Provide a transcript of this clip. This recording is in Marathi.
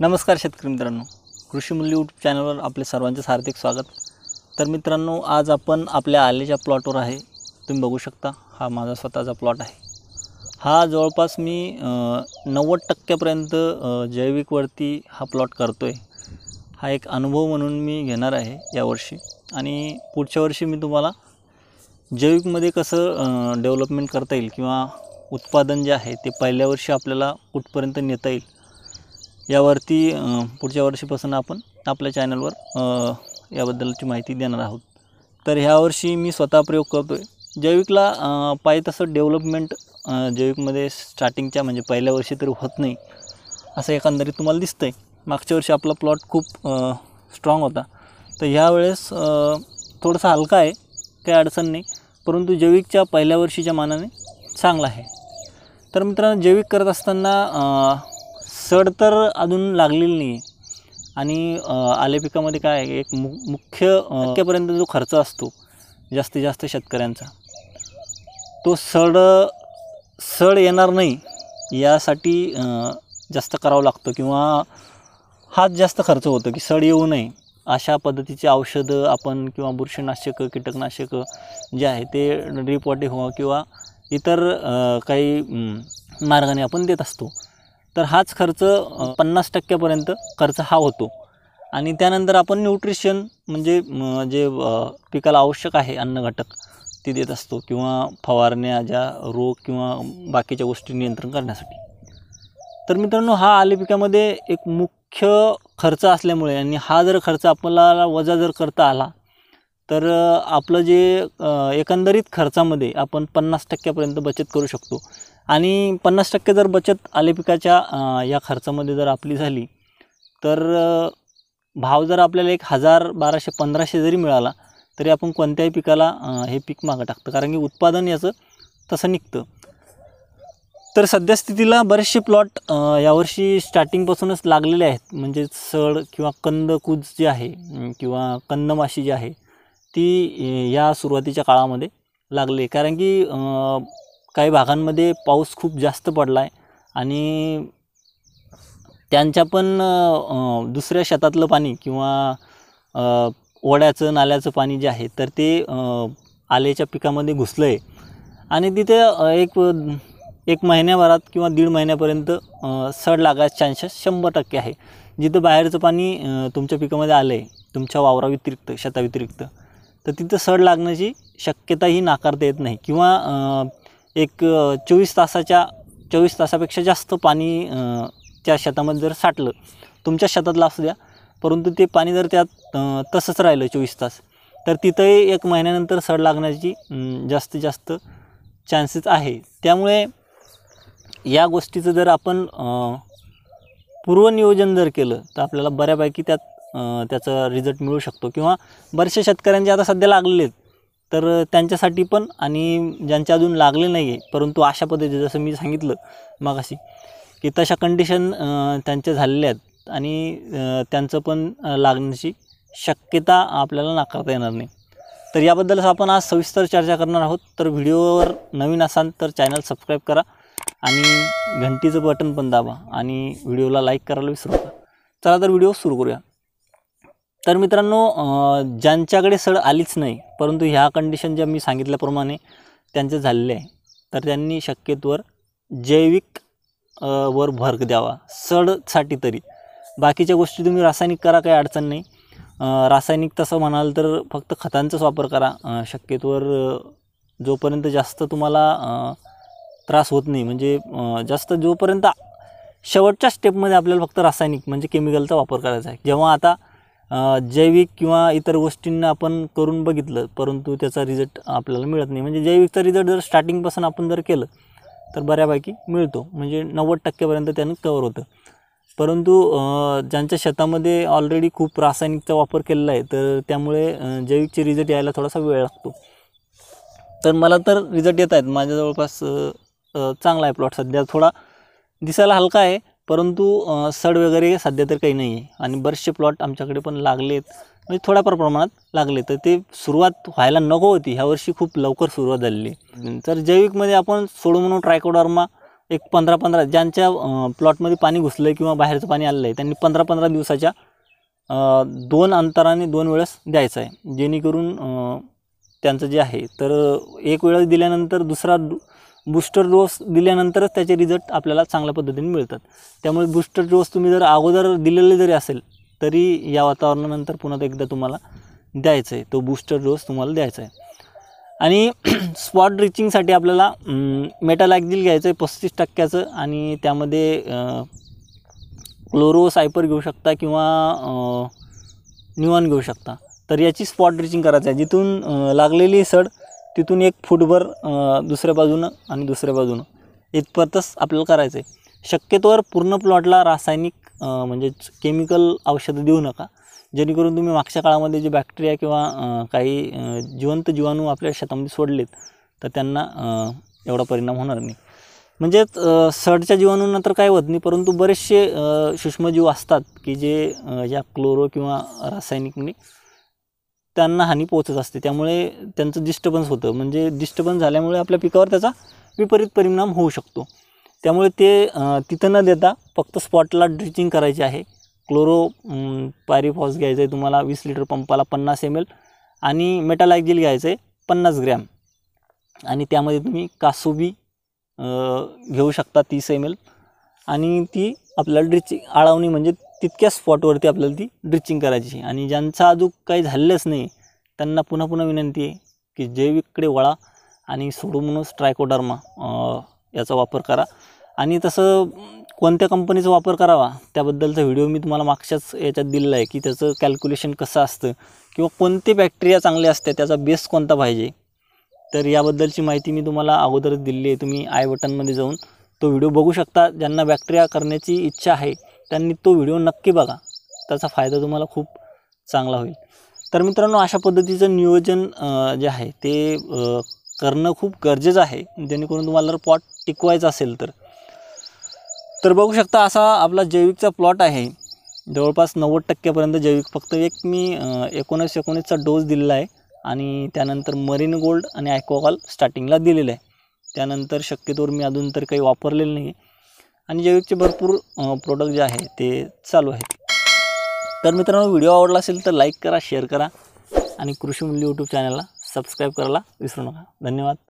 नमस्कार शेतकरी मित्रांनो कृषी मूल्य यूट्यूब चॅनलवर आपले सर्वांचे हार्दिक स्वागत तर मित्रांनो आज आपण आपल्या आलेच्या प्लॉटवर आहे तुम्ही बघू शकता हा माझा स्वतःचा प्लॉट आहे हा जवळपास मी नव्वद टक्क्यापर्यंत जैविकवरती हा प्लॉट करतो आहे हा एक अनुभव म्हणून मी घेणार आहे यावर्षी आणि पुढच्या वर्षी मी तुम्हाला जैविकमध्ये कसं डेव्हलपमेंट करता येईल किंवा उत्पादन जे आहे ते पहिल्या वर्षी आपल्याला कुठपर्यंत नेता येईल यावरती पुढच्या वर्षीपासून आपण आपल्या चॅनलवर याबद्दलची माहिती देणार आहोत तर ह्या वर्षी मी स्वतः प्रयोग करतो आहे जैविकला पाहिजे तसं डेव्हलपमेंट जैविकमध्ये स्टार्टिंगच्या म्हणजे पहिल्या वर्षी तरी होत नाही असं एकंदरीत तुम्हाला दिसतं आहे मागच्या वर्षी आपला प्लॉट खूप स्ट्रॉंग होता तर ह्यावेळेस थोडासा हलका आहे काही अडचण नाही परंतु जैविकच्या पहिल्या वर्षीच्या मानाने चांगला आहे तर मित्रांनो जैविक करत असताना सड तर अजून लागलेली नाही आहे आणि आले पिकामध्ये काय आहे एक मु मुख्य टक्क्यापर्यंत जो खर्च असतो जास्तीत जास्त शेतकऱ्यांचा तो सड सड येणार नाही यासाठी जास्त करावं लागतो किंवा हाच जास्त खर्च होतो की सड येऊ नये अशा पद्धतीचे औषधं आपण किंवा बुरशीनाशक कीटकनाशकं जे आहे ते ड्रीपवाटे हो किंवा इतर काही मार्गाने आपण देत असतो तर हाच खर्च पन्नास टक्क्यापर्यंत खर्च हा होतो आणि त्यानंतर आपण न्यूट्रिशन म्हणजे जे पिकाला आवश्यक आहे अन्न घटक ते देत असतो किंवा फवारण्या ज्या रोग किंवा बाकीच्या गोष्टी नियंत्रण करण्यासाठी तर मित्रांनो हा आले पिकामध्ये एक मुख्य खर्च असल्यामुळे आणि हा जर खर्च आपल्याला वजा जर करता आला तर आपलं जे एकंदरीत खर्चामध्ये आपण पन्नास टक्क्यापर्यंत बचत करू शकतो आणि पन्नास टक्के जर बचत आले पिकाच्या या खर्चामध्ये जर आपली झाली तर भाव जर आपल्याला एक हजार बाराशे पंधराशे जरी मिळाला तरी आपण कोणत्याही पिकाला हे पीक मागं टाकतं कारण की उत्पादन याचं तसं निघतं तर सध्यास्थितीला बरेचसे प्लॉट यावर्षी स्टार्टिंगपासूनच लागलेले आहेत म्हणजे सड किंवा कंदकूज जे आहे किंवा कंदमाशी जी आहे ती या सुरुवातीच्या काळामध्ये लागले कारण की काही भागांमध्ये पाऊस खूप जास्त पडला आहे आणि त्यांच्या पण दुसऱ्या शेतातलं पाणी किंवा ओढ्याचं नाल्याचं पाणी जे आहे तर ते आलेच्या पिकामध्ये घुसलं आहे आणि तिथे एक एक महिन्याभरात किंवा दीड महिन्यापर्यंत सड लागायचे चान्सेस शंभर टक्के आहे जिथं बाहेरचं पाणी तुमच्या पिकामध्ये आलं आहे तुमच्या वावराव्यतिरिक्त शेताव्यतिरिक्त तर तिथं सड लागण्याची शक्यताही नाकारता येत नाही किंवा एक चोवीस तासाच्या चोवीस तासापेक्षा जास्त पाणी त्या शेतामध्ये जर साठलं तुमच्या शेतातलं असू द्या परंतु ते पाणी जर त्यात तसंच राहिलं चोवीस तास तर तिथंही एक महिन्यानंतर सड लागण्याची जास्तीत जास्त चान्सेस आहे त्यामुळे या गोष्टीचं जर आपण पूर्वनियोजन जर केलं तर आपल्याला बऱ्यापैकी त्यात त्याचा रिझल्ट मिळू शकतो किंवा बऱ्याचशा शेतकऱ्यांचे आता सध्या लागलेले आहेत तर त्यांच्यासाठी पण आणि ज्यांचे अजून लागले नाही आहे परंतु अशा पद्धती जसं मी सांगितलं मगाशी की तशा कंडिशन त्यांच्या झालेल्या आहेत आणि त्यांचं पण लागण्याची शक्यता आपल्याला नाकारता येणार नाही तर याबद्दलच आपण आज सविस्तर चर्चा करणार आहोत तर व्हिडिओवर नवीन असाल तर चॅनल सबस्क्राईब करा आणि घंटीचं बटन पण दाबा आणि व्हिडिओला लाईक करायला विसरू नका चला तर व्हिडिओ सुरू करूया तर मित्रांनो ज्यांच्याकडे सड आलीच नाही परंतु ह्या कंडिशन ज्या मी सांगितल्याप्रमाणे त्यांचं झालेले आहे तर त्यांनी शक्यतोवर जैविक वर भर द्यावा सडसाठी तरी बाकीच्या गोष्टी तुम्ही रासायनिक करा काही अडचण नाही रासायनिक तसं म्हणाल तर फक्त खतांचाच वापर करा शक्यतोवर जोपर्यंत जास्त तुम्हाला त्रास होत नाही म्हणजे जास्त जोपर्यंत शेवटच्या स्टेपमध्ये आपल्याला फक्त रासायनिक म्हणजे केमिकलचा वापर करायचा आहे जेव्हा आता जैविक किंवा इतर गोष्टींना आपण करून बघितलं परंतु त्याचा रिझल्ट आपल्याला मिळत नाही म्हणजे जैविकचा रिझल्ट जर स्टार्टिंगपासून आपण जर केलं तर बऱ्यापैकी मिळतो म्हणजे नव्वद टक्केपर्यंत त्यानं कवर होतं परंतु ज्यांच्या शेतामध्ये ऑलरेडी खूप रासायनिकचा वापर केलेला आहे तर त्यामुळे जैविकचे रिझल्ट यायला थोडासा वेळ लागतो तर मला तर रिझल्ट येत आहेत माझ्या जवळपास चांगला आहे प्लॉट सध्या थोडा दिसायला हलका आहे परंतु सड वगैरे सध्या तर काही नाही आहे आणि बरेचसे प्लॉट आमच्याकडे पण लागलेत म्हणजे थोड्याफार प्रमाणात लागले तर ते सुरुवात व्हायला नको होती ह्यावर्षी खूप लवकर सुरुवात झालेली तर जैविकमध्ये आपण सोडू म्हणून ट्रायकोडॉर्मा एक पंधरा पंधरा ज्यांच्या प्लॉटमध्ये पाणी घुसलं आहे किंवा बाहेरचं पाणी आलं आहे त्यांनी पंधरा पंधरा दिवसाच्या दोन अंतराने दोन वेळेस द्यायचं आहे जेणेकरून त्यांचं जे आहे तर एक वेळेस दिल्यानंतर दुसरा बूस्टर डोस दिल्यानंतरच त्याचे रिझल्ट आपल्याला चांगल्या पद्धतीने मिळतात त्यामुळे बूस्टर डोस तुम्ही जर अगोदर दिलेले जरी असेल तरी या वातावरणानंतर पुन्हा एकदा तुम्हाला द्यायचं आहे तो बूस्टर डोस तुम्हाला द्यायचा आहे आणि स्पॉट रिचिंगसाठी आपल्याला मेटालॅक्झिल घ्यायचं आहे पस्तीस टक्क्याचं आणि त्यामध्ये क्लोरो सायपर घेऊ शकता किंवा न्यूऑन घेऊ शकता तर याची स्पॉट ड्रिचिंग करायचं आहे जिथून लागलेली सड तिथून एक फुटभर दुसऱ्या बाजूनं आणि दुसऱ्या बाजूनं इथपर्यंतच आपल्याला करायचं आहे शक्यतोवर पूर्ण प्लॉटला रासायनिक म्हणजेच केमिकल औषधं देऊ नका जेणेकरून तुम्ही मागच्या काळामध्ये जे बॅक्टेरिया किंवा काही जिवंत जीवाणू आपल्या शेतामध्ये सोडलेत तर त्यांना एवढा परिणाम होणार नाही म्हणजेच सडच्या जीवाणूंना तर काय होत नाही परंतु बरेचसे सूक्ष्मजीव असतात की जे या क्लोरो किंवा रासायनिकने त्यांना हानी पोचत असते त्यामुळे त्यांचं डिस्टर्बन्स होतं म्हणजे डिस्टर्बन्स झाल्यामुळे आपल्या पिकावर त्याचा विपरीत परिणाम होऊ शकतो त्यामुळे ते तिथं न देता फक्त स्पॉटला ड्रिचिंग करायची आहे क्लोरो फॉस घ्यायचं आहे तुम्हाला वीस लिटर पंपाला पन्नास एम एल आणि मेटालायजिल घ्यायचं आहे पन्नास ग्रॅम आणि त्यामध्ये तुम्ही कासूबी घेऊ शकता तीस एम एल आणि ती आपल्याला ड्रिचिंग आळवणी म्हणजे तितक्या स्पॉटवरती आपल्याला ती ड्रिचिंग करायची आणि ज्यांचा अजून काही झालेलंच नाही त्यांना पुन्हा पुन्हा विनंती आहे की जैविककडे वळा आणि म्हणून ट्रायकोडर्मा याचा वापर करा आणि तसं कोणत्या कंपनीचा वापर करावा त्याबद्दलचा व्हिडिओ मी तुम्हाला मागच्याच याच्यात दिलेला आहे की त्याचं कॅल्क्युलेशन कसं असतं किंवा कोणते बॅक्टेरिया चांगले असते त्याचा बेस कोणता पाहिजे तर याबद्दलची माहिती मी तुम्हाला अगोदरच दिली आहे तुम्ही आय बटनमध्ये जाऊन तो व्हिडिओ बघू शकता ज्यांना बॅक्टेरिया करण्याची इच्छा आहे त्यांनी तो व्हिडिओ नक्की बघा त्याचा फायदा तुम्हाला खूप चांगला होईल तर मित्रांनो अशा पद्धतीचं नियोजन जे आहे ते करणं खूप गरजेचं आहे जेणेकरून तुम्हाला जर प्लॉट टिकवायचा असेल तर तर बघू शकता असा आपला जैविकचा प्लॉट आहे जवळपास नव्वद टक्क्यापर्यंत जैविक फक्त एक मी एकोणीस एकोणीसचा डोस दिलेला आहे आणि त्यानंतर मरीन गोल्ड आणि ॲक्वाकॉल स्टार्टिंगला दिलेलं आहे त्यानंतर शक्यतोवर मी अजून तर काही वापरलेलं नाही आहे आणि जैविकचे भरपूर प्रोडक्ट जे आहे ते चालू आहेत तर मित्रांनो व्हिडिओ आवडला असेल तर लाईक करा शेअर करा आणि कृषी यूट्यूब चॅनलला सबस्क्राईब करायला विसरू नका धन्यवाद